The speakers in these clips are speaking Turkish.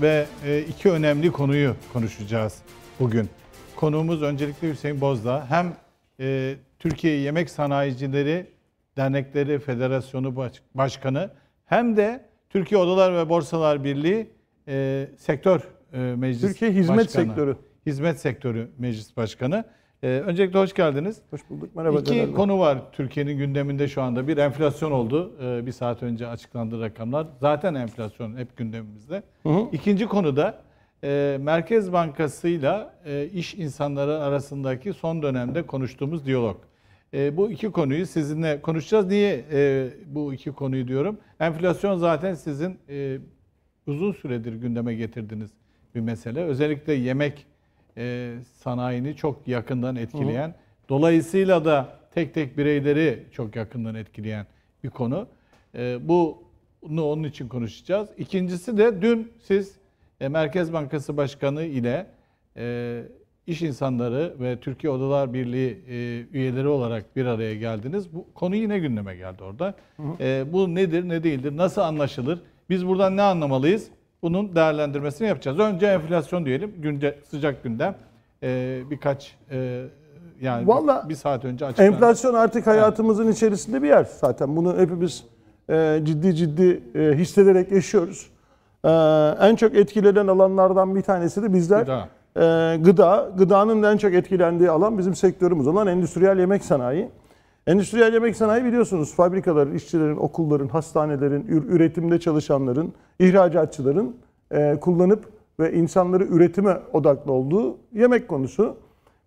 ve e, iki önemli konuyu konuşacağız bugün. Konuğumuz öncelikle Hüseyin Bozda, Hem e, Türkiye Yemek Sanayicileri Dernekleri Federasyonu Başkanı hem de Türkiye Odalar ve Borsalar Birliği e, Sektör e, Meclis Türkiye Hizmet Başkanı. Sektörü. Hizmet Sektörü Meclis Başkanı. Ee, öncelikle hoş geldiniz. Hoş bulduk. Merhaba. İki Caner konu var Türkiye'nin gündeminde şu anda. Bir enflasyon oldu. Ee, bir saat önce açıklandı rakamlar. Zaten enflasyon hep gündemimizde. Hı hı. İkinci konu da e, Merkez Bankası'yla e, iş insanları arasındaki son dönemde konuştuğumuz diyalog. E, bu iki konuyu sizinle konuşacağız. Niye e, bu iki konuyu diyorum? Enflasyon zaten sizin e, uzun süredir gündeme getirdiğiniz bir mesele. Özellikle yemek e, sanayini çok yakından etkileyen, Hı. dolayısıyla da tek tek bireyleri çok yakından etkileyen bir konu. E, bunu onun için konuşacağız. İkincisi de dün siz e, Merkez Bankası Başkanı ile e, iş insanları ve Türkiye Odalar Birliği üyeleri olarak bir araya geldiniz. Bu konu yine gündeme geldi orada. Hı hı. bu nedir, ne değildir, nasıl anlaşılır? Biz buradan ne anlamalıyız? Bunun değerlendirmesini yapacağız. Önce enflasyon diyelim. Günce, sıcak gündem. Ee, birkaç e, yani Vallahi, bir saat önce açıklandı. Enflasyon artık hayatımızın yani. içerisinde bir yer zaten. Bunu hepimiz e, ciddi ciddi e, hissederek yaşıyoruz. E, en çok etkilenen alanlardan bir tanesi de bizler gıda. E, gıda. Gıdanın en çok etkilendiği alan bizim sektörümüz olan endüstriyel yemek sanayi. Endüstriyel yemek sanayi biliyorsunuz fabrikaların, işçilerin, okulların, hastanelerin, üretimde çalışanların, ihracatçıların e, kullanıp ve insanları üretime odaklı olduğu yemek konusu.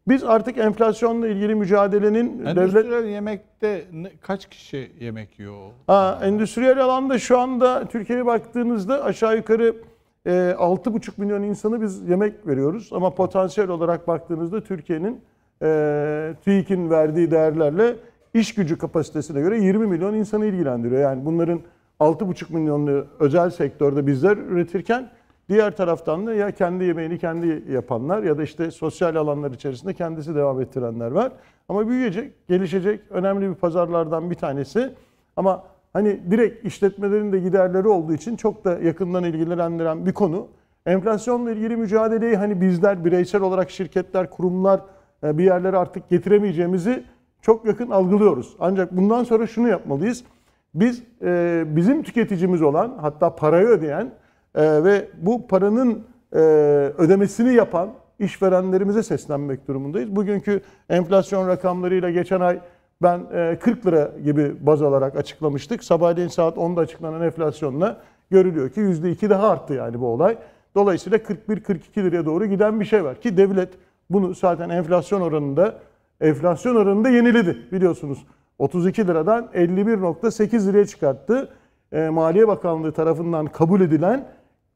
Biz artık enflasyonla ilgili mücadelenin endüstriyel devlet... yemekte kaç kişi yemek yiyor? Ha, endüstriyel alanda şu anda Türkiye'ye baktığınızda aşağı yukarı e, 6,5 milyon insanı biz yemek veriyoruz. Ama potansiyel olarak baktığınızda Türkiye'nin e, TÜİK'in verdiği değerlerle iş gücü kapasitesine göre 20 milyon insanı ilgilendiriyor. Yani bunların 6,5 milyonlu özel sektörde bizler üretirken diğer taraftan da ya kendi yemeğini kendi yapanlar ya da işte sosyal alanlar içerisinde kendisi devam ettirenler var. Ama büyüyecek, gelişecek önemli bir pazarlardan bir tanesi. Ama hani direkt işletmelerin de giderleri olduğu için çok da yakından ilgilendiren bir konu. Enflasyonla ilgili mücadeleyi hani bizler bireysel olarak şirketler, kurumlar e, bir yerlere artık getiremeyeceğimizi çok yakın algılıyoruz. Ancak bundan sonra şunu yapmalıyız. Biz e, bizim tüketicimiz olan hatta parayı ödeyen e, ve bu paranın e, ödemesini yapan işverenlerimize seslenmek durumundayız. Bugünkü enflasyon rakamlarıyla geçen ay ben 40 e, lira gibi baz alarak açıklamıştık. Sabahleyin saat 10'da açıklanan enflasyonla görülüyor ki %2 daha arttı yani bu olay. Dolayısıyla 41-42 liraya doğru giden bir şey var ki devlet bunu zaten enflasyon oranında enflasyon oranında yeniledi biliyorsunuz. 32 liradan 51.8 liraya çıkarttı. E, Maliye Bakanlığı tarafından kabul edilen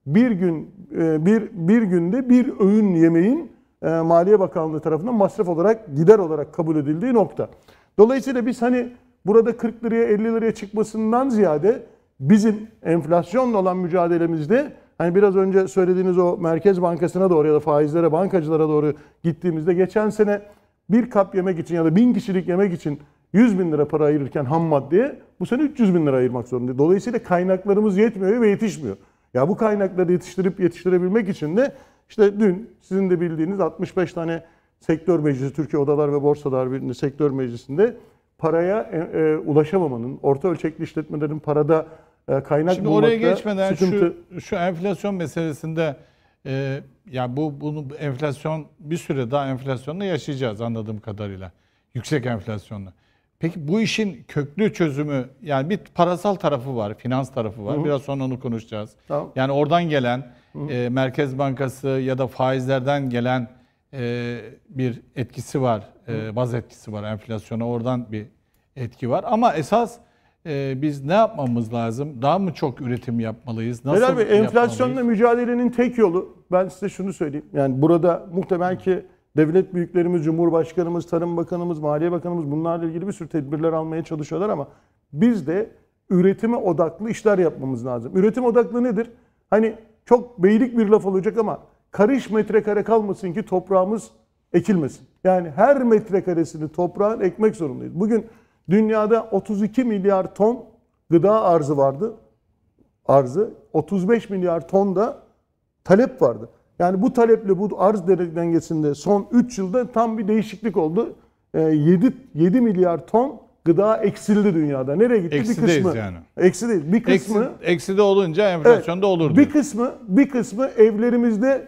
bir gün e, bir bir günde bir öğün yemeğin e, Maliye Bakanlığı tarafından masraf olarak gider olarak kabul edildiği nokta. Dolayısıyla biz hani burada 40 liraya 50 liraya çıkmasından ziyade bizim enflasyonla olan mücadelemizde hani biraz önce söylediğiniz o Merkez Bankası'na doğru ya da faizlere, bankacılara doğru gittiğimizde geçen sene bir kap yemek için ya da bin kişilik yemek için 100 bin lira para ayırırken ham maddeye bu sene 300 bin lira ayırmak zorunda. Dolayısıyla kaynaklarımız yetmiyor ve yetişmiyor. Ya bu kaynakları yetiştirip yetiştirebilmek için de işte dün sizin de bildiğiniz 65 tane sektör meclisi, Türkiye Odalar ve Borsalar Birliği sektör meclisinde paraya e, e, ulaşamamanın, orta ölçekli işletmelerin parada e, kaynak Şimdi bulmakta oraya geçmeden sıkıntı... şu, şu enflasyon meselesinde e, yani bu bunu enflasyon bir süre daha enflasyonla yaşayacağız anladığım kadarıyla. Yüksek enflasyonla. Peki bu işin köklü çözümü yani bir parasal tarafı var, finans tarafı var. Hı-hı. Biraz sonra onu konuşacağız. Tamam. Yani oradan gelen e, Merkez Bankası ya da faizlerden gelen e, bir etkisi var. E, baz etkisi var enflasyona. Oradan bir etki var. Ama esas e, biz ne yapmamız lazım? Daha mı çok üretim yapmalıyız? Nasıl Helal Bey, enflasyonla yapmalıyız? mücadelenin tek yolu ben size şunu söyleyeyim. Yani burada muhtemelen ki devlet büyüklerimiz, Cumhurbaşkanımız, Tarım Bakanımız, Maliye Bakanımız bunlarla ilgili bir sürü tedbirler almaya çalışıyorlar ama biz de üretime odaklı işler yapmamız lazım. Üretim odaklı nedir? Hani çok beylik bir laf olacak ama karış metrekare kalmasın ki toprağımız ekilmesin. Yani her metrekaresini toprağın ekmek zorundayız. Bugün dünyada 32 milyar ton gıda arzı vardı. Arzı 35 milyar ton da talep vardı. Yani bu taleple bu arz dengesinde son 3 yılda tam bir değişiklik oldu. 7 ee, 7 milyar ton gıda eksildi dünyada. Nereye gitti? Eksideyiz bir kısmı. yani. Eksi değil. Bir kısmı eksi, eksi olunca enflasyonda evet, olur. Diyor. Bir kısmı bir kısmı evlerimizde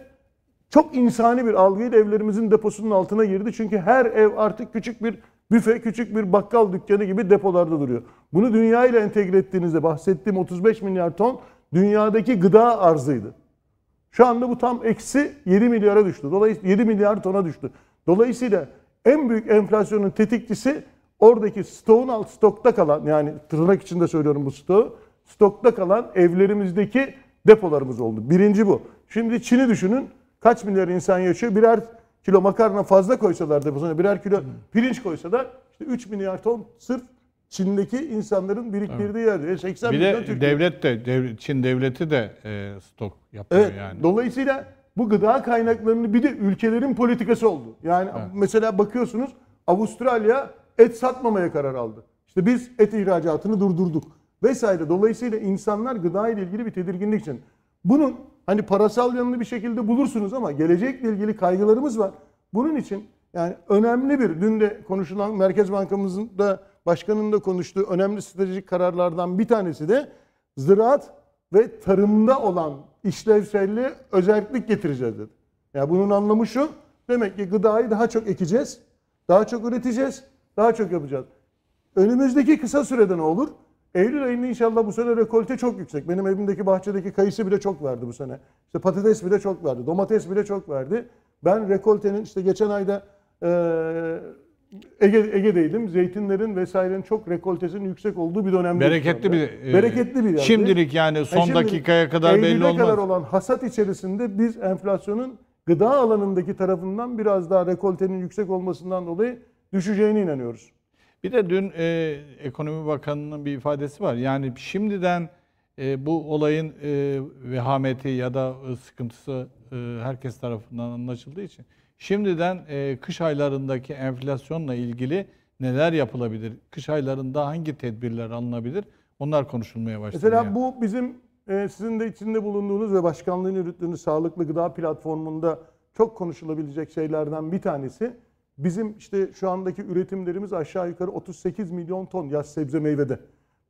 çok insani bir algıyla evlerimizin deposunun altına girdi. Çünkü her ev artık küçük bir büfe, küçük bir bakkal dükkanı gibi depolarda duruyor. Bunu dünyayla entegre ettiğinizde bahsettiğim 35 milyar ton dünyadaki gıda arzıydı. Şu anda bu tam eksi 7 milyara düştü. Dolayısıyla 7 milyar tona düştü. Dolayısıyla en büyük enflasyonun tetikçisi oradaki stoğun alt stokta kalan yani tırnak içinde söylüyorum bu stoğu stokta kalan evlerimizdeki depolarımız oldu. Birinci bu. Şimdi Çin'i düşünün. Kaç milyar insan yaşıyor? Birer kilo makarna fazla koysalar deposuna, birer kilo pirinç koysalar işte 3 milyar ton sırf Çin'deki insanların biriktirdiği yerde, yer. 80 bir milyon de Türkiye. devlet de, dev, Çin devleti de e, stok yapıyor evet. yani. Dolayısıyla bu gıda kaynaklarını bir de ülkelerin politikası oldu. Yani evet. mesela bakıyorsunuz Avustralya et satmamaya karar aldı. İşte biz et ihracatını durdurduk vesaire. Dolayısıyla insanlar gıda ile ilgili bir tedirginlik için. Bunun hani parasal yanını bir şekilde bulursunuz ama gelecekle ilgili kaygılarımız var. Bunun için yani önemli bir dün de konuşulan Merkez Bankamızın da başkanın da konuştuğu önemli stratejik kararlardan bir tanesi de ziraat ve tarımda olan işlevselliğe özellik getireceğiz dedi. Ya yani bunun anlamı şu, demek ki gıdayı daha çok ekeceğiz, daha çok üreteceğiz, daha çok yapacağız. Önümüzdeki kısa sürede ne olur? Eylül ayında inşallah bu sene rekolte çok yüksek. Benim evimdeki bahçedeki kayısı bile çok verdi bu sene. İşte patates bile çok verdi, domates bile çok verdi. Ben rekoltenin işte geçen ayda e, Ege, Ege'deydim. Zeytinlerin vesairenin çok rekoltesinin yüksek olduğu bir dönemde. Bereketli bir, e, Bereketli bir yerdi. Şimdilik yani e, son e şimdilik, dakikaya kadar Eylül'e belli olmaz. kadar olan hasat içerisinde biz enflasyonun gıda alanındaki tarafından biraz daha rekoltenin yüksek olmasından dolayı düşeceğine inanıyoruz. Bir de dün e, Ekonomi Bakanı'nın bir ifadesi var. Yani şimdiden e, bu olayın e, vehameti ya da e, sıkıntısı e, herkes tarafından anlaşıldığı için Şimdiden e, kış aylarındaki enflasyonla ilgili neler yapılabilir? Kış aylarında hangi tedbirler alınabilir? Onlar konuşulmaya başladı. Mesela bu bizim e, sizin de içinde bulunduğunuz ve başkanlığın yürüttüğünüz sağlıklı gıda platformunda çok konuşulabilecek şeylerden bir tanesi. Bizim işte şu andaki üretimlerimiz aşağı yukarı 38 milyon ton yaş sebze meyvede.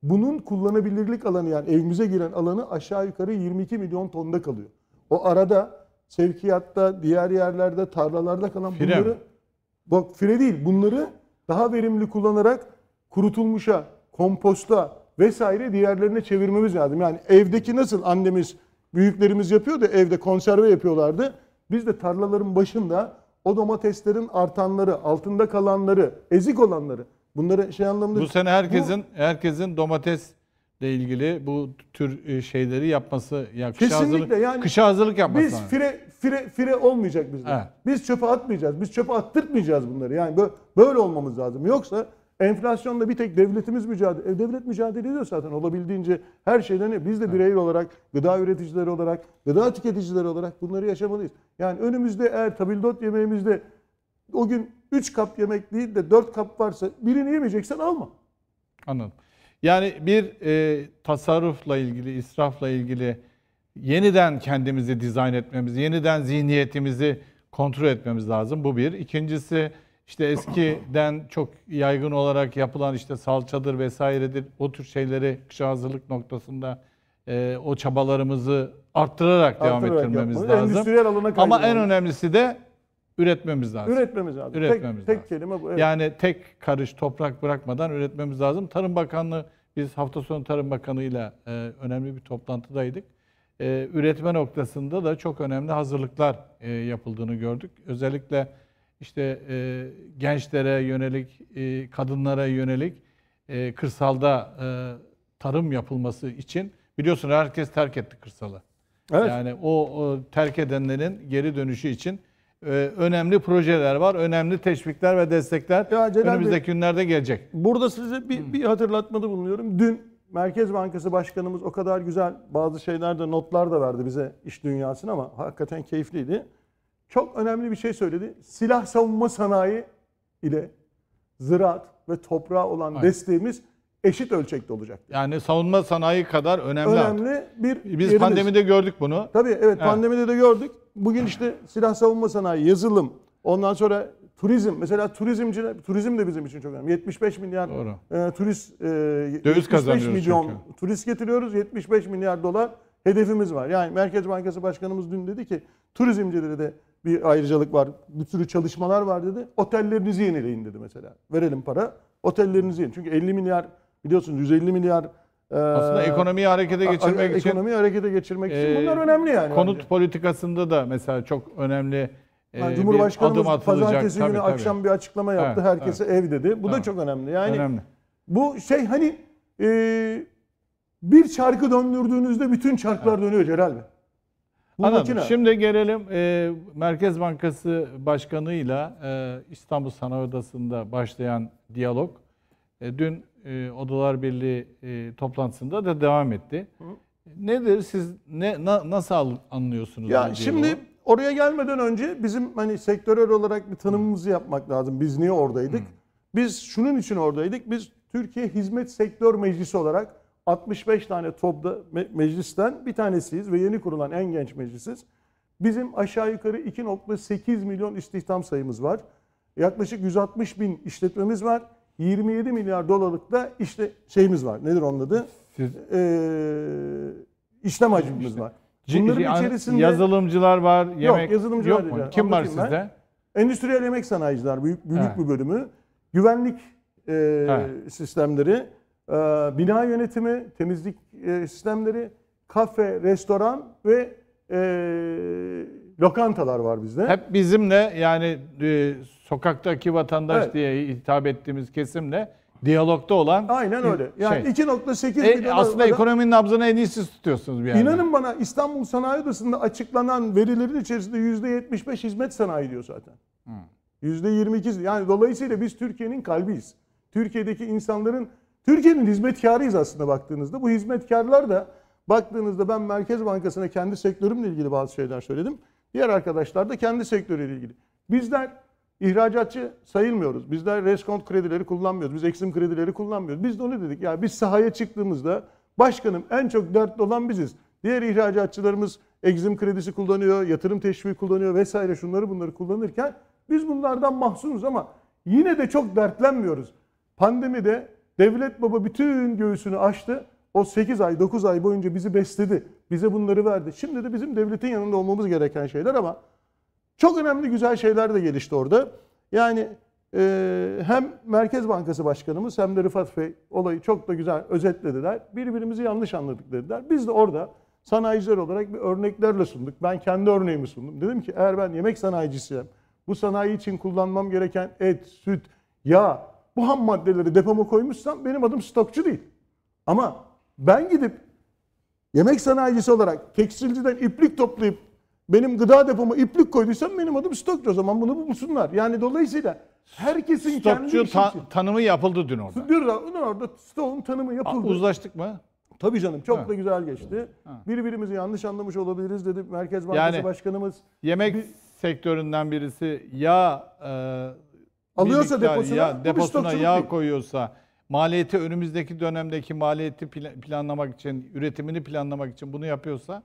Bunun kullanabilirlik alanı yani evimize giren alanı aşağı yukarı 22 milyon tonda kalıyor. O arada sevkiyatta, diğer yerlerde, tarlalarda kalan fire bunları bak fire değil bunları daha verimli kullanarak kurutulmuşa, komposta vesaire diğerlerine çevirmemiz lazım. Yani evdeki nasıl annemiz, büyüklerimiz yapıyordu evde konserve yapıyorlardı. Biz de tarlaların başında o domateslerin artanları, altında kalanları, ezik olanları bunları şey anlamında Bu sene herkesin bu, herkesin domates ile ilgili bu tür e, şeyleri yapması yani kışa Kesinlikle hazırlık, yani kışa hazırlık yapması. Biz lazım. fire fire fire olmayacak bizde. Evet. Biz çöpe atmayacağız. Biz çöpe attırtmayacağız bunları. Yani böyle olmamız lazım. Yoksa enflasyonla bir tek devletimiz mücadele e, devlet mücadele ediyor zaten olabildiğince her şeyden biz de birey olarak gıda üreticileri olarak gıda tüketicileri olarak bunları yaşamalıyız. Yani önümüzde eğer tabildot yemeğimizde o gün 3 kap yemek değil de 4 kap varsa birini yemeyeceksen alma. Anladım. Yani bir e, tasarrufla ilgili, israfla ilgili yeniden kendimizi dizayn etmemiz, yeniden zihniyetimizi kontrol etmemiz lazım. Bu bir. İkincisi işte eskiden çok yaygın olarak yapılan işte salçadır vesairedir o tür şeyleri kışa hazırlık noktasında e, o çabalarımızı arttırarak, arttırarak devam ettirmemiz yapmalı. lazım. Ama en önemlisi de Üretmemiz lazım. Üretmemiz lazım. Üretmemiz tek, lazım. Tek kelime bu. Evet. Yani tek karış toprak bırakmadan üretmemiz lazım. Tarım Bakanlığı, biz hafta sonu Tarım Bakanı'yla ile önemli bir toplantıdaydık. E, üretme noktasında da çok önemli hazırlıklar e, yapıldığını gördük. Özellikle işte e, gençlere yönelik, e, kadınlara yönelik e, kırsalda e, tarım yapılması için biliyorsunuz herkes terk etti kırsalı. Evet. Yani o, o terk edenlerin geri dönüşü için ee, önemli projeler var, önemli teşvikler ve destekler ya Celal önümüzdeki Bey, günlerde gelecek. Burada size bir, bir hatırlatmada bulunuyorum. Dün Merkez Bankası Başkanımız o kadar güzel bazı şeylerde notlar da verdi bize iş dünyasına ama hakikaten keyifliydi. Çok önemli bir şey söyledi. Silah savunma sanayi ile ziraat ve toprağa olan Aynen. desteğimiz eşit ölçekte olacak. Yani savunma sanayi kadar önemli. Önemli artık. bir Biz yerimiz. pandemide gördük bunu. Tabii evet, evet. pandemide de gördük bugün işte silah savunma sanayi, yazılım, ondan sonra turizm. Mesela turizmci, turizm de bizim için çok önemli. 75 milyar e, turist, e, Döviz 75 milyon çünkü. turist getiriyoruz. 75 milyar dolar hedefimiz var. Yani Merkez Bankası Başkanımız dün dedi ki turizmcilere de bir ayrıcalık var. Bir sürü çalışmalar var dedi. Otellerinizi yenileyin dedi mesela. Verelim para. Otellerinizi yenileyin. Çünkü 50 milyar biliyorsunuz 150 milyar aslında ee, ekonomiyi harekete geçirmek ekonomiyi için ekonomiyi harekete geçirmek için e, bunlar önemli yani. Konut bence. politikasında da mesela çok önemli e, yani Cumhurbaşkanımız adım atılacak. pazartesi günü tabii. akşam bir açıklama yaptı. Evet, Herkese evet. ev dedi. Bu tamam. da çok önemli. Yani önemli. bu şey hani e, bir çarkı döndürdüğünüzde bütün çarklar evet. dönüyor Celal Bey. Bu Anladım. Makine. Şimdi gelelim e, Merkez Bankası Başkanı ile İstanbul Sanayi Odası'nda başlayan diyalog. E, dün e, Odalar Birliği e, toplantısında da devam etti. Hı. Nedir siz ne na, nasıl anlıyorsunuz? Ya şimdi bu? oraya gelmeden önce bizim hani sektörel olarak bir tanımımızı Hı. yapmak lazım. Biz niye oradaydık? Hı. Biz şunun için oradaydık. Biz Türkiye Hizmet Sektör Meclisi olarak 65 tane topda me meclisten bir tanesiyiz ve yeni kurulan en genç meclisiz. Bizim aşağı yukarı 2.8 milyon istihdam sayımız var. Yaklaşık 160 bin işletmemiz var. 27 milyar dolarlık da işte şeyimiz var. Nedir onun adı? Siz... Ee, işlem hacmimiz işte. var. Bunların yani şey, içerisinde yazılımcılar var, yemek yok, yazılımcılar yok mu? Diyeceğim. Kim var sizde? Endüstriyel yemek sanayiciler büyük büyük bir bölümü. Güvenlik e, sistemleri, e, bina yönetimi, temizlik e, sistemleri, kafe, restoran ve e, lokantalar var bizde. Hep bizimle yani e, sokaktaki vatandaş evet. diye hitap ettiğimiz kesimle diyalogda olan Aynen öyle. Yani şey. 2.8 e, milyon aslında da, ekonominin nabzını en iyisi tutuyorsunuz bir yani. İnanın bana İstanbul Sanayi Odası'nda açıklanan verilerin içerisinde %75 hizmet sanayi diyor zaten. Hmm. %22 yani dolayısıyla biz Türkiye'nin kalbiyiz. Türkiye'deki insanların Türkiye'nin hizmetkarıyız aslında baktığınızda. Bu hizmetkarlar da baktığınızda ben Merkez Bankası'na kendi sektörümle ilgili bazı şeyler söyledim. Diğer arkadaşlar da kendi sektörüyle ilgili. Bizler ihracatçı sayılmıyoruz. Bizler reskont kredileri kullanmıyoruz. Biz eksim kredileri kullanmıyoruz. Biz de onu dedik. Ya biz sahaya çıktığımızda başkanım en çok dertli olan biziz. Diğer ihracatçılarımız eksim kredisi kullanıyor, yatırım teşviği kullanıyor vesaire şunları bunları kullanırken biz bunlardan mahzunuz ama yine de çok dertlenmiyoruz. Pandemide devlet baba bütün göğsünü açtı. O 8 ay 9 ay boyunca bizi besledi. Bize bunları verdi. Şimdi de bizim devletin yanında olmamız gereken şeyler ama çok önemli güzel şeyler de gelişti orada. Yani e, hem Merkez Bankası Başkanımız hem de Rıfat Bey olayı çok da güzel özetlediler. Birbirimizi yanlış anladık dediler. Biz de orada sanayiciler olarak bir örneklerle sunduk. Ben kendi örneğimi sundum. Dedim ki eğer ben yemek sanayicisiyim, bu sanayi için kullanmam gereken et, süt, yağ, bu ham maddeleri depoma koymuşsam benim adım stokçu değil. Ama ben gidip yemek sanayicisi olarak tekstilciden iplik toplayıp benim gıda depoma iplik koyduysam benim adım stokçu o zaman bunu bulsunlar. Yani dolayısıyla herkesin Stokçu kendi ta- tanımı yapıldı dün orada. Dün orada stoğun tanımı yapıldı. A, uzlaştık mı? Tabii canım çok ha. da güzel geçti. Ha. Birbirimizi yanlış anlamış olabiliriz dedi Merkez Bankası yani, Başkanımız. Yemek bir, sektöründen birisi ya e, alıyorsa miktar, deposuna, ya, deposuna yağ koyuyorsa maliyeti önümüzdeki dönemdeki maliyeti planlamak için, üretimini planlamak için bunu yapıyorsa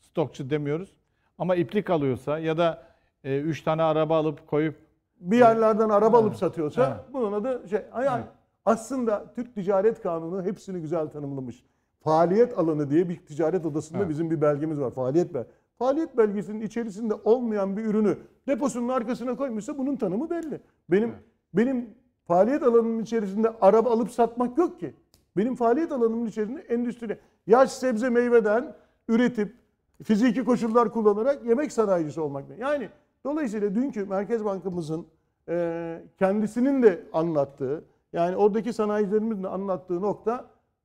stokçu demiyoruz. Ama iplik alıyorsa ya da 3 e, tane araba alıp koyup bir e, yerlerden araba alıp satıyorsa evet. bunun adı şey yani evet. aslında Türk Ticaret Kanunu hepsini güzel tanımlamış. Faaliyet alanı diye bir ticaret odasında evet. bizim bir belgemiz var. Faaliyet belgesi faaliyet belgesinin içerisinde olmayan bir ürünü deposunun arkasına koymuşsa bunun tanımı belli. Benim evet. benim faaliyet alanının içerisinde araba alıp satmak yok ki. Benim faaliyet alanımın içerisinde endüstri, yaş sebze meyveden üretip fiziki koşullar kullanarak yemek sanayicisi olmak. Yani dolayısıyla dünkü Merkez Bankamızın e, kendisinin de anlattığı yani oradaki sanayicilerimizin de anlattığı nokta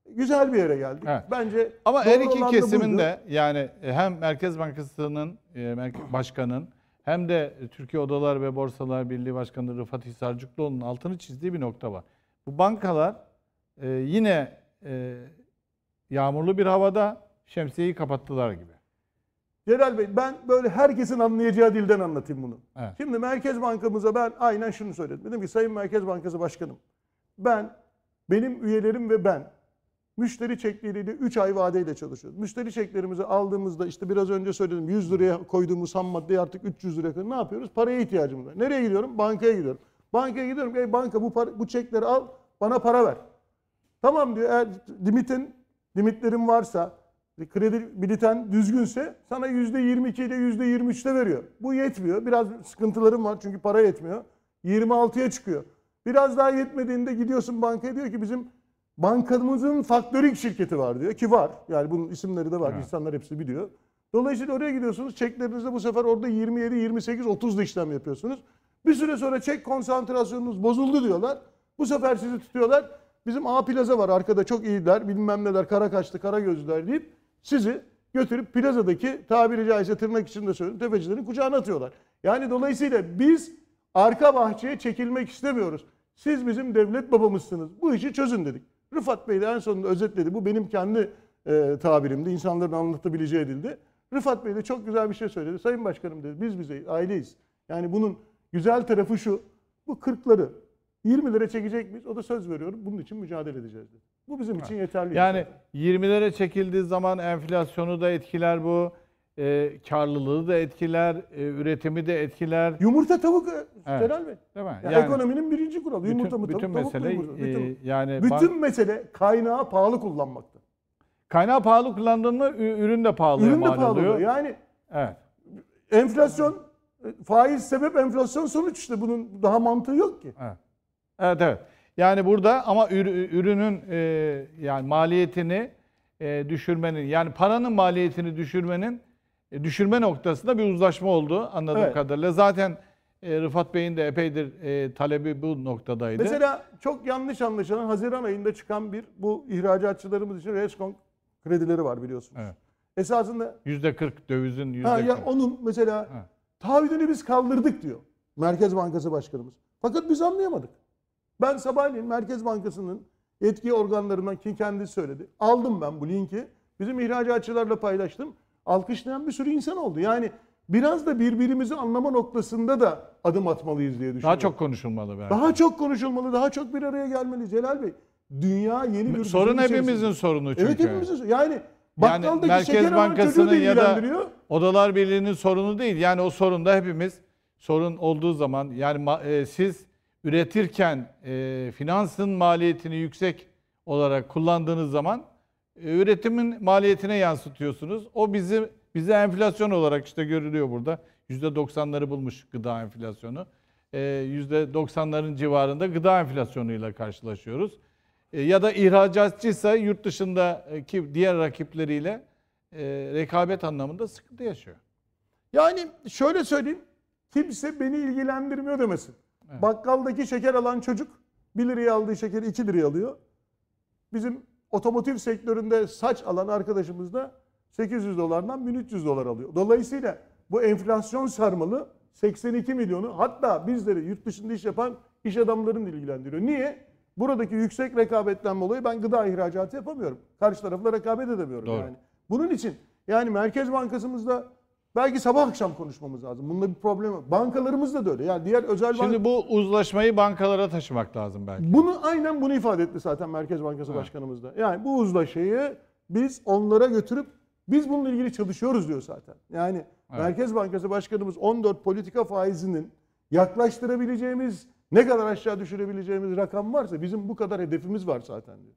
güzel bir yere geldik. Evet. Bence Ama her iki kesimin de yani hem Merkez Bankası'nın e, Başkan'ın hem de Türkiye Odalar ve Borsalar Birliği Başkanı Rıfat Hisarcıklıoğlu'nun altını çizdiği bir nokta var. Bu bankalar e, yine e, yağmurlu bir havada şemsiyeyi kapattılar gibi. Celal Bey ben böyle herkesin anlayacağı dilden anlatayım bunu. Evet. Şimdi Merkez Bankamıza ben aynen şunu söyledim. Dedim ki Sayın Merkez Bankası Başkanım ben benim üyelerim ve ben Müşteri çekleriyle 3 ay vadeyle çalışıyoruz. Müşteri çeklerimizi aldığımızda işte biraz önce söyledim 100 liraya koyduğumuz ham maddeyi artık 300 liraya koyuyoruz. Ne yapıyoruz? Paraya ihtiyacımız var. Nereye gidiyorum? Bankaya gidiyorum. Bankaya gidiyorum. Ey banka bu, para, bu çekleri al bana para ver. Tamam diyor eğer limitin limitlerin varsa kredi biliten düzgünse sana %22 ile %23'te veriyor. Bu yetmiyor. Biraz sıkıntılarım var çünkü para yetmiyor. 26'ya çıkıyor. Biraz daha yetmediğinde gidiyorsun bankaya diyor ki bizim Bankamızın faktörik şirketi var diyor ki var. Yani bunun isimleri de var. Evet. İnsanlar hepsi biliyor. Dolayısıyla oraya gidiyorsunuz. Çeklerinizde bu sefer orada 27, 28, 30 işlem yapıyorsunuz. Bir süre sonra çek konsantrasyonunuz bozuldu diyorlar. Bu sefer sizi tutuyorlar. Bizim A plaza var arkada çok iyiler bilmem neler kara kaşlı kara gözlüler deyip sizi götürüp plazadaki tabiri caizse tırnak içinde söylüyorum tefecilerin kucağına atıyorlar. Yani dolayısıyla biz arka bahçeye çekilmek istemiyoruz. Siz bizim devlet babamızsınız. Bu işi çözün dedik. Rıfat Bey de en sonunda özetledi. Bu benim kendi e, tabirimdi. İnsanların anlatabileceği dildi. Rıfat Bey de çok güzel bir şey söyledi. Sayın Başkanım dedi biz bize aileyiz. Yani bunun güzel tarafı şu. Bu kırkları 20 lira çekecek miyiz? O da söz veriyorum. Bunun için mücadele edeceğiz dedi. Bu bizim için yeterli. Yani 20 şey. lira çekildiği zaman enflasyonu da etkiler bu e, karlılığı da etkiler, e, üretimi de etkiler. Yumurta tavuk e, evet. Celal Bey. Değil mi? Yani, ekonominin birinci kuralı. Bütün, yumurta mı tavuk, bütün tavuk mesele, mu yumurta? Bütün, e, yani, bütün mesele kaynağı pahalı kullanmakta. Kaynağı pahalı kullandığında ürün de pahalı. ürün de mal pahalı oluyor. Yani evet. enflasyon, e, faiz sebep enflasyon sonuç işte. Bunun daha mantığı yok ki. Evet evet. evet. Yani burada ama ürünün e, yani maliyetini e, düşürmenin yani paranın maliyetini düşürmenin e, düşürme noktasında bir uzlaşma oldu anladığım evet. kadarıyla. Zaten e, Rıfat Bey'in de epeydir e, talebi bu noktadaydı. Mesela çok yanlış anlaşılan Haziran ayında çıkan bir bu ihracatçılarımız için Rescon kredileri var biliyorsunuz. Evet. Esasında %40 dövizin %40. Ha, ya onun mesela ha. taahhüdünü biz kaldırdık diyor Merkez Bankası Başkanımız. Fakat biz anlayamadık. Ben sabahleyin Merkez Bankası'nın etki organlarından ki kendisi söyledi. Aldım ben bu linki. Bizim ihracatçılarla paylaştım alkışlayan bir sürü insan oldu. Yani biraz da birbirimizi anlama noktasında da adım atmalıyız diye düşünüyorum. Daha çok konuşulmalı belki. Daha çok konuşulmalı, daha çok bir araya gelmeli Celal Bey. Dünya yeni bir sorun hepimizin içerisinde. sorunu çünkü. Evet hepimizin sorunu. Yani bakkaldaki yani Merkez Bankası'nın ya da Odalar Birliği'nin sorunu değil. Yani o sorun da hepimiz sorun olduğu zaman yani e, siz üretirken e, finansın maliyetini yüksek olarak kullandığınız zaman e, üretimin maliyetine yansıtıyorsunuz. O bizi bize enflasyon olarak işte görülüyor burada. %90'ları bulmuş gıda enflasyonu. E, %90'ların civarında gıda enflasyonuyla karşılaşıyoruz. E, ya da ihracatçıysa yurt dışındaki e, diğer rakipleriyle rekabet anlamında sıkıntı yaşıyor. Yani şöyle söyleyeyim. Kimse beni ilgilendirmiyor demesin. Evet. Bakkaldaki şeker alan çocuk 1 liraya aldığı şekeri 2 liraya alıyor. Bizim otomotiv sektöründe saç alan arkadaşımız da 800 dolardan 1300 dolar alıyor. Dolayısıyla bu enflasyon sarmalı 82 milyonu hatta bizleri yurt dışında iş yapan iş adamlarını ilgilendiriyor. Niye? Buradaki yüksek rekabetten dolayı ben gıda ihracatı yapamıyorum. Karşı tarafla rekabet edemiyorum Doğru. yani. Bunun için yani Merkez Bankasımızda Belki sabah akşam konuşmamız lazım. Bunda bir problem var. Bankalarımız da böyle. Yani diğer özel Şimdi bu uzlaşmayı bankalara taşımak lazım belki. Bunu aynen bunu ifade etti zaten Merkez Bankası evet. Başkanımız da. Yani bu uzlaşıyı biz onlara götürüp biz bununla ilgili çalışıyoruz diyor zaten. Yani evet. Merkez Bankası Başkanımız 14 politika faizinin yaklaştırabileceğimiz, ne kadar aşağı düşürebileceğimiz rakam varsa bizim bu kadar hedefimiz var zaten diyor.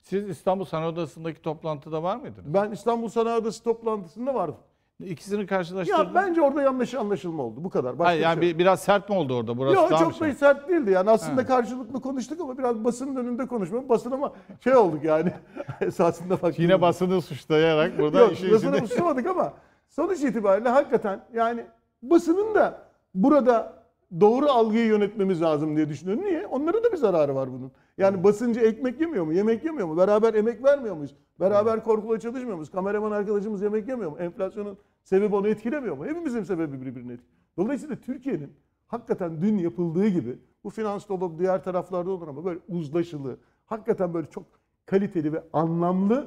Siz İstanbul Sanayi Odası'ndaki toplantıda var mıydınız? Ben İstanbul Sanayi Odası toplantısında vardım. İkisini karşılaştırdım. Ya bence orada yanlış anlaşılma oldu. Bu kadar. Başka Hayır, yani şey bir, biraz sert mi oldu orada? Burası Yok çok şey. sert değildi. Yani aslında He. karşılıklı konuştuk ama biraz basının önünde konuşma. Basın ama şey olduk yani. esasında bak. Yine basını suçlayarak burada Yok, işin basını içinde... suçlamadık ama sonuç itibariyle hakikaten yani basının da burada doğru algıyı yönetmemiz lazım diye düşünüyorum. Niye? Onların da bir zararı var bunun. Yani basıncı ekmek yemiyor mu? Yemek yemiyor mu? Beraber emek vermiyor muyuz? Beraber korkula çalışmıyor muyuz? Kameraman arkadaşımız yemek yemiyor mu? Enflasyonun sebebi onu etkilemiyor mu? Hepimizin sebebi birbirini etkiliyor. Dolayısıyla Türkiye'nin hakikaten dün yapıldığı gibi bu finans dolu diğer taraflarda olur ama böyle uzlaşılı, hakikaten böyle çok kaliteli ve anlamlı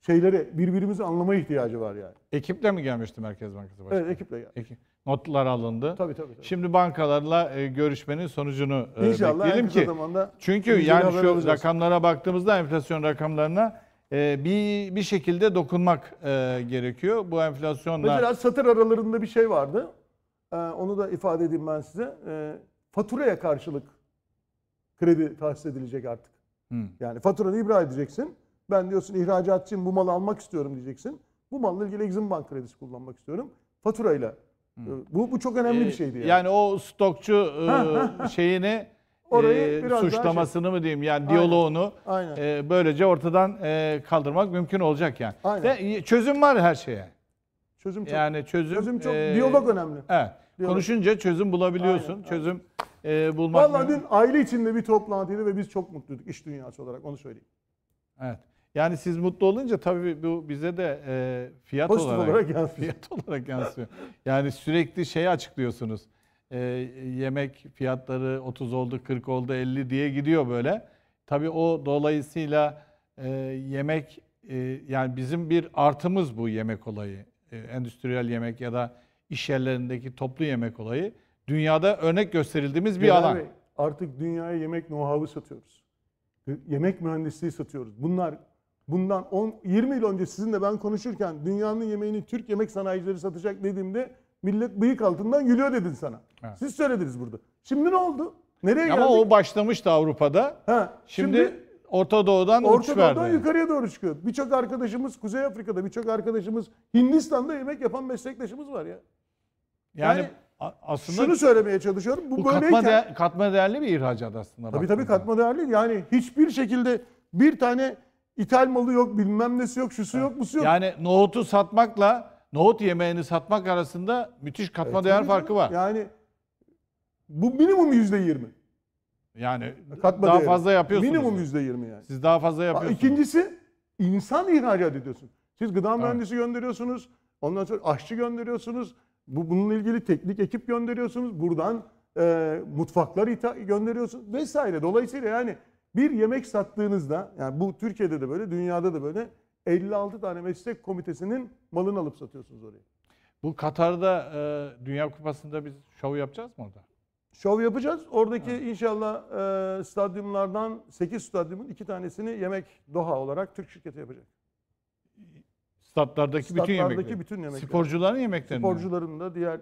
şeylere birbirimizi anlamaya ihtiyacı var yani. Ekiple mi gelmişti Merkez Bankası Başkanı? Evet ekiple geldi. Ekip. Notlar alındı. Tabii tabii. tabii. Şimdi bankalarla e, görüşmenin sonucunu e, İnşallah bekleyelim ki. Zamanda çünkü yani şu alacağız. rakamlara baktığımızda enflasyon rakamlarına e, bir bir şekilde dokunmak e, gerekiyor. Bu enflasyonla... Mesela satır aralarında bir şey vardı. E, onu da ifade edeyim ben size. E, faturaya karşılık kredi tahsis edilecek artık. Hı. Yani faturanı ibra edeceksin. Ben diyorsun ihracatçıyım bu malı almak istiyorum diyeceksin. Bu malla ilgili Exim Bank kredisi kullanmak istiyorum. Faturayla bu, bu çok önemli bir ee, şeydi. Yani, yani o stokçu e, şeyini Orayı e, şey- suçlamasını şey... mı diyeyim yani Aynen. diyaloğunu Aynen. E, böylece ortadan e, kaldırmak mümkün olacak yani. Aynen. De, çözüm var her şeye. Çözüm çok. Yani çözüm, çözüm çok e, diyalog önemli. Evet. Diyalog. Konuşunca çözüm bulabiliyorsun. Aynen, çözüm e, bulmak. Vallahi dün aile içinde bir toplantıydı ve biz çok mutluyduk iş dünyası olarak onu söyleyeyim. Evet. Yani siz mutlu olunca tabii bu bize de e, fiyat Pozitif olarak, olarak yansıyor. fiyat olarak yansıyor. Yani sürekli şeyi açıklıyorsunuz. E, yemek fiyatları 30 oldu, 40 oldu, 50 diye gidiyor böyle. Tabii o dolayısıyla e, yemek e, yani bizim bir artımız bu yemek olayı. E, endüstriyel yemek ya da iş yerlerindeki toplu yemek olayı dünyada örnek gösterildiğimiz bir Genel alan. Artık dünyaya yemek know-how'u satıyoruz. Yemek mühendisliği satıyoruz. Bunlar bundan 10, 20 yıl önce sizinle ben konuşurken dünyanın yemeğini Türk yemek sanayicileri satacak dediğimde millet bıyık altından gülüyor dedin sana. Evet. Siz söylediniz burada. Şimdi ne oldu? Nereye Ama geldik? Ama o başlamıştı Avrupa'da. Ha, şimdi, şimdi Orta Doğu'dan Orta uç Doğu'dan verdi. yukarıya doğru çıkıyor. Birçok arkadaşımız Kuzey Afrika'da, birçok arkadaşımız Hindistan'da yemek yapan meslektaşımız var ya. Yani, yani aslında şunu söylemeye çalışıyorum. Bu, bu böyleyken, katma, değer, katma değerli bir ihracat aslında. Tabii tabii katma değerli. Yani hiçbir şekilde bir tane İthal malı yok, bilmem nesi yok, şusu yok, busu yok. Yani nohutu satmakla nohut yemeğini satmak arasında müthiş katma Evet, değer tabii farkı var. Yani bu minimum yüzde yirmi. Yani Katma daha değeri. fazla yapıyorsunuz. Minimum yüzde yirmi yani. Siz daha fazla yapıyorsunuz. İkincisi insan ihracat ediyorsun. Siz gıda mühendisi gönderiyorsunuz. Ondan sonra aşçı gönderiyorsunuz. Bu bununla ilgili teknik ekip gönderiyorsunuz. Buradan e, mutfaklar gönderiyorsunuz vesaire. Dolayısıyla yani bir yemek sattığınızda yani bu Türkiye'de de böyle dünyada da böyle 56 tane meslek komitesinin malını alıp satıyorsunuz oraya. Bu Katar'da e, Dünya Kupası'nda biz şov yapacağız mı orada? Şov yapacağız. Oradaki evet. inşallah e, stadyumlardan 8 stadyumun 2 tanesini yemek Doha olarak Türk şirketi yapacak. Stadlardaki Statlardaki bütün yemekleri. bütün yemekleri. Sporcuların yemeklerini. Sporcuların da diğer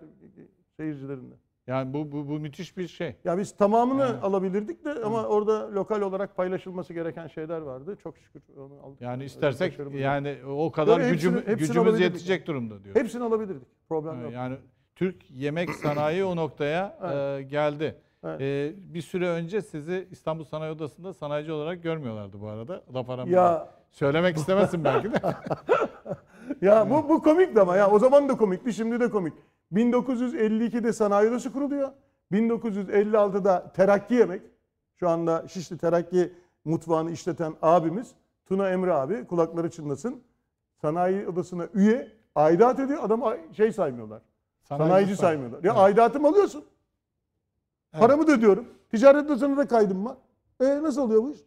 seyircilerin de. Yani bu, bu, bu müthiş bir şey. Ya biz tamamını yani. alabilirdik de ama evet. orada lokal olarak paylaşılması gereken şeyler vardı. Çok şükür onu aldık. Yani ee, istersek yani o kadar Öyle gücüm, hepsini, hepsini gücümüz yetecek durumda diyor. Hepsini alabilirdik. Problem yok. Yani Türk yemek sanayi o noktaya evet. e, geldi. Evet. Ee, bir süre önce sizi İstanbul Sanayi Odası'nda sanayici olarak görmüyorlardı bu arada. Laf aramda. Söylemek istemezsin belki de. Ya bu, bu komik de ama ya o zaman da komikti şimdi de komik. 1952'de sanayi odası kuruluyor. 1956'da terakki yemek. Şu anda Şişli Terakki mutfağını işleten abimiz Tuna Emre abi kulakları çınlasın. Sanayi odasına üye aidat ediyor. Adam şey saymıyorlar. Sanayici, sanayici saymıyorlar. Ya evet. aidatımı alıyorsun. Evet. Paramı da ödüyorum. Ticaret odasına da kaydım var. E nasıl oluyor bu iş?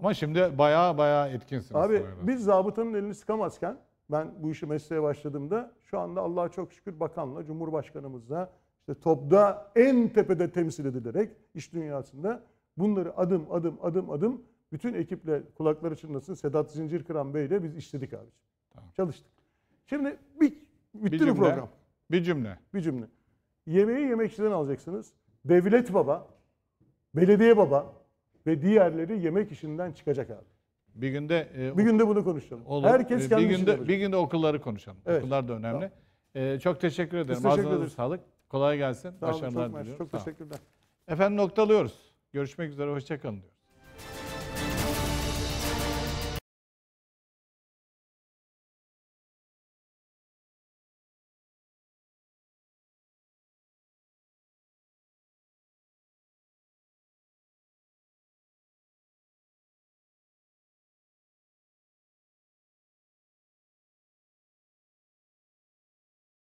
Ama şimdi baya baya etkinsin. Abi biz zabıtanın elini sıkamazken ben bu işi mesleğe başladığımda şu anda Allah'a çok şükür bakanla, cumhurbaşkanımızla işte topda en tepede temsil edilerek iş dünyasında bunları adım adım adım adım bütün ekiple kulakları çınlasın Sedat Zincirkıran Bey ile biz işledik abi. Tamam. Çalıştık. Şimdi bir, bitti bir cümle, program? Bir cümle. Bir cümle. Yemeği yemekçiden alacaksınız. Devlet baba, belediye baba ve diğerleri yemek işinden çıkacak abi. Bir günde e, bir günde bunu konuşalım. Olur. Herkes kendi bir günde bir günde okulları konuşalım. Evet. Okullar da önemli. Tamam. E, çok teşekkür ederim. Biz sağlık. Kolay gelsin. Sağ olun, Başarılar diliyorum. Çok teşekkürler. Efendim noktalıyoruz. Görüşmek üzere hoşçakalın diyorum.